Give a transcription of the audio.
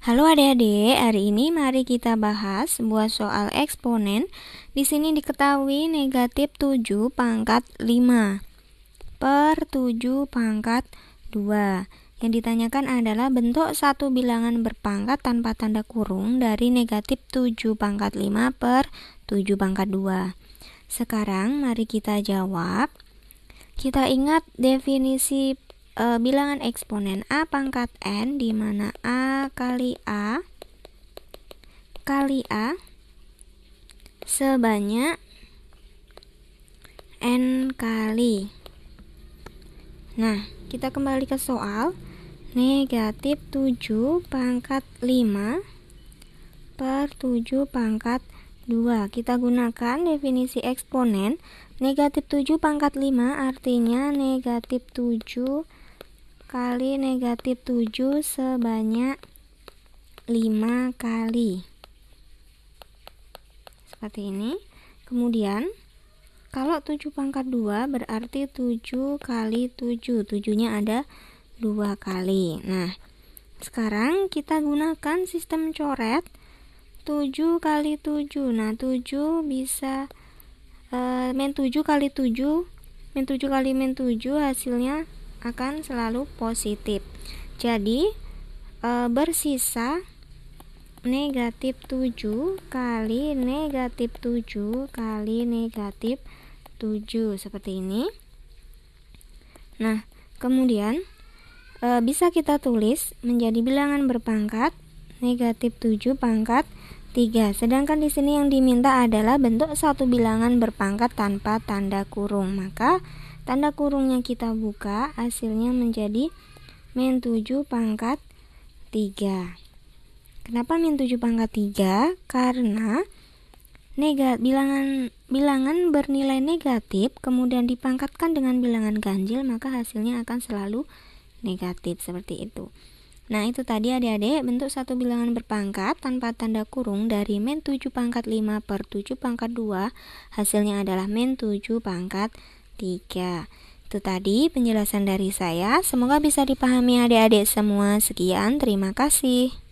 Halo adik-adik, hari ini mari kita bahas buat soal eksponen. Di sini diketahui negatif 7 pangkat 5 per 7 pangkat 2. Yang ditanyakan adalah bentuk satu bilangan berpangkat tanpa tanda kurung dari negatif 7 pangkat 5 per 7 pangkat 2. Sekarang mari kita jawab. Kita ingat definisi e, bilangan eksponen A pangkat N di mana A kali A kali A sebanyak N kali Nah, kita kembali ke soal Negatif 7 pangkat 5 per 7 pangkat 2 Kita gunakan definisi eksponen Negatif 7 pangkat 5 artinya negatif 7 kali negatif 7 sebanyak 5 kali seperti ini kemudian kalau 7 pangkat 2 berarti 7 kali 7 7 nya ada 2 kali nah sekarang kita gunakan sistem coret 7 kali 7 nah 7 bisa e, min 7 kali 7 min 7 kali min 7 hasilnya akan selalu positif. Jadi e, bersisa negatif 7 kali negatif 7 kali negatif 7 seperti ini. Nah, kemudian e, bisa kita tulis menjadi bilangan berpangkat negatif 7 pangkat 3. Sedangkan di sini yang diminta adalah bentuk satu bilangan berpangkat tanpa tanda kurung. Maka Tanda kurungnya kita buka, hasilnya menjadi min 7 pangkat 3. Kenapa min 7 pangkat 3? Karena negat, bilangan bilangan bernilai negatif kemudian dipangkatkan dengan bilangan ganjil, maka hasilnya akan selalu negatif seperti itu. Nah, itu tadi adik-adik bentuk satu bilangan berpangkat tanpa tanda kurung dari min 7 pangkat 5 per 7 pangkat 2 hasilnya adalah min 7 pangkat 3. Itu tadi penjelasan dari saya, semoga bisa dipahami adik-adik semua. Sekian, terima kasih.